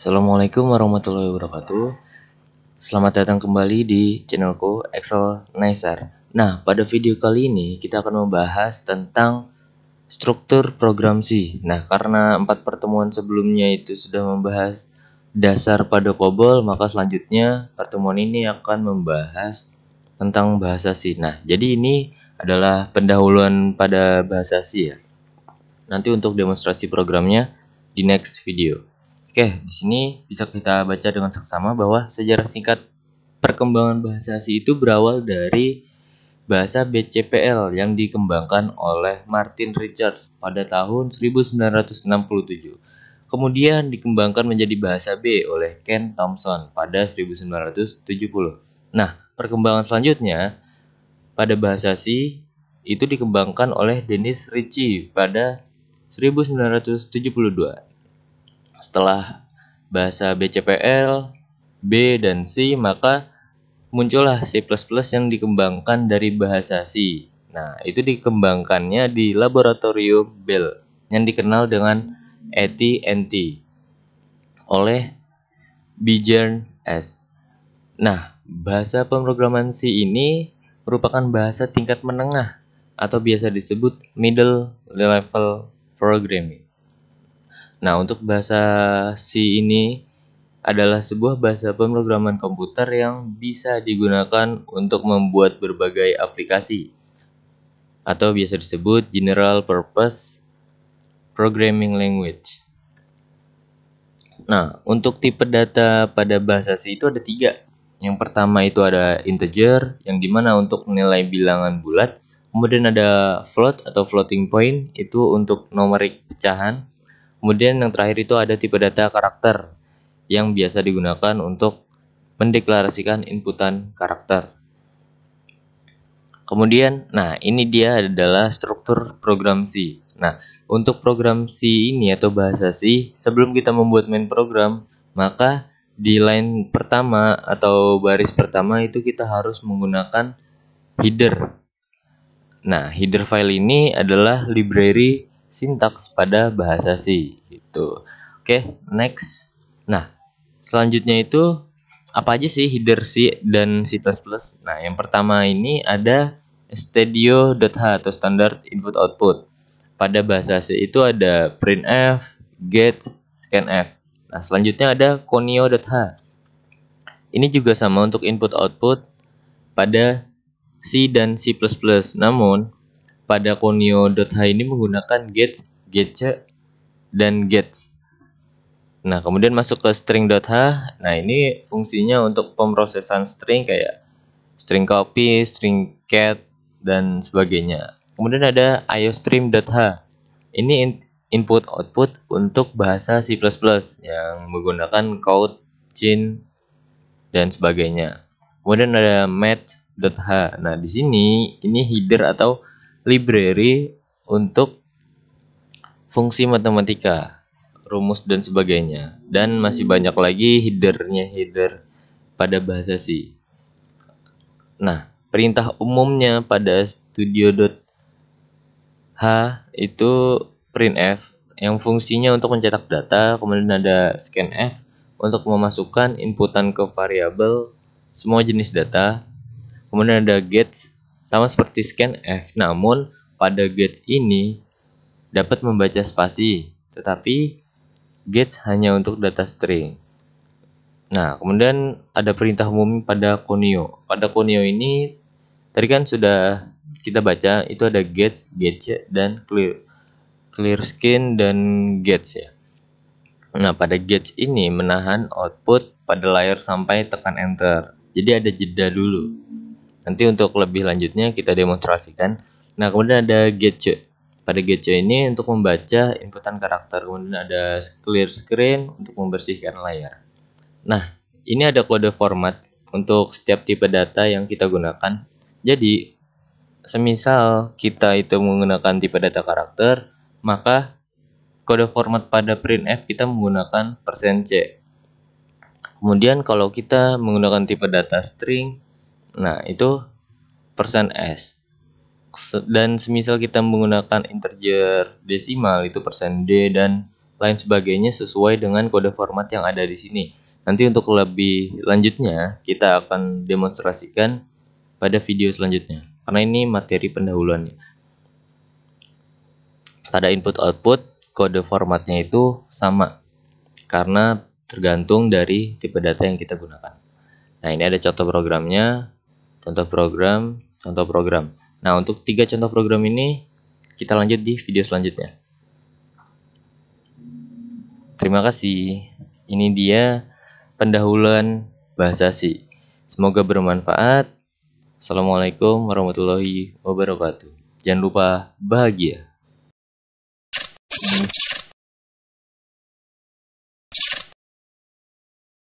Assalamualaikum warahmatullahi wabarakatuh Selamat datang kembali di channelku Excel Nicer Nah, pada video kali ini kita akan membahas tentang struktur program C Nah, karena empat pertemuan sebelumnya itu sudah membahas dasar pada COBOL Maka selanjutnya pertemuan ini akan membahas tentang bahasa C Nah, jadi ini adalah pendahuluan pada bahasa C ya Nanti untuk demonstrasi programnya di next video Oke, di sini bisa kita baca dengan seksama bahwa sejarah singkat perkembangan bahasa asli itu berawal dari bahasa BCPL yang dikembangkan oleh Martin Richards pada tahun 1967. Kemudian dikembangkan menjadi bahasa B oleh Ken Thompson pada 1970. Nah, perkembangan selanjutnya pada bahasa C itu dikembangkan oleh Dennis Ritchie pada 1972. Setelah bahasa BCPL, B dan C, maka muncullah C++ yang dikembangkan dari bahasa C. Nah, itu dikembangkannya di laboratorium Bell yang dikenal dengan AT&T e oleh Bjorn S. Nah, bahasa pemrograman C ini merupakan bahasa tingkat menengah atau biasa disebut middle level programming. Nah, untuk bahasa C ini adalah sebuah bahasa pemrograman komputer yang bisa digunakan untuk membuat berbagai aplikasi atau biasa disebut general purpose programming language. Nah, untuk tipe data pada bahasa C itu ada tiga. Yang pertama itu ada integer, yang dimana untuk nilai bilangan bulat. Kemudian ada float atau floating point, itu untuk numerik pecahan. Kemudian yang terakhir itu ada tipe data karakter yang biasa digunakan untuk mendeklarasikan inputan karakter. Kemudian, nah ini dia adalah struktur program C. Nah, untuk program C ini atau bahasa C, sebelum kita membuat main program, maka di line pertama atau baris pertama itu kita harus menggunakan header. Nah, header file ini adalah library sintaks pada bahasa C gitu. Oke, next. Nah, selanjutnya itu apa aja sih header C dan C++? Nah, yang pertama ini ada studio.h atau standard input output. Pada bahasa C itu ada printf, get, scanf. Nah, selanjutnya ada Conio.h. Ini juga sama untuk input output pada C dan C++. Namun, pada Konio.h ini menggunakan get, getch, dan get. Nah, kemudian masuk ke string.h. Nah, ini fungsinya untuk pemrosesan string kayak string copy, string cat, dan sebagainya. Kemudian ada iostream.h. Ini input output untuk bahasa C++ yang menggunakan code, chain, dan sebagainya. Kemudian ada mat.h. Nah, di sini ini header atau library untuk fungsi matematika, rumus dan sebagainya. Dan masih hmm. banyak lagi headernya header pada bahasa C. Nah, perintah umumnya pada studio.h itu printf yang fungsinya untuk mencetak data, kemudian ada scanf untuk memasukkan inputan ke variabel semua jenis data. Kemudian ada get sama seperti scan, scanf, namun pada gauge ini dapat membaca spasi, tetapi gauge hanya untuk data string. Nah, kemudian ada perintah umum pada Konio. Pada Konio ini tadi kan sudah kita baca itu ada gauge, gauge ya, dan clear clear skin dan gauge ya. Nah, pada gauge ini menahan output pada layar sampai tekan enter. Jadi ada jeda dulu. Nanti untuk lebih lanjutnya kita demonstrasikan. Nah, kemudian ada gadget Pada gadget ini untuk membaca inputan karakter, kemudian ada clear screen untuk membersihkan layar. Nah, ini ada kode format untuk setiap tipe data yang kita gunakan. Jadi, semisal kita itu menggunakan tipe data karakter, maka kode format pada printf kita menggunakan persen %c. Kemudian kalau kita menggunakan tipe data string, Nah, itu persen %s. Dan semisal kita menggunakan integer desimal itu persen %d dan lain sebagainya sesuai dengan kode format yang ada di sini. Nanti untuk lebih lanjutnya kita akan demonstrasikan pada video selanjutnya karena ini materi pendahuluannya. Pada input output kode formatnya itu sama karena tergantung dari tipe data yang kita gunakan. Nah, ini ada contoh programnya contoh program, contoh program. Nah, untuk tiga contoh program ini kita lanjut di video selanjutnya. Terima kasih. Ini dia pendahuluan bahasa C. Semoga bermanfaat. Assalamualaikum warahmatullahi wabarakatuh. Jangan lupa bahagia.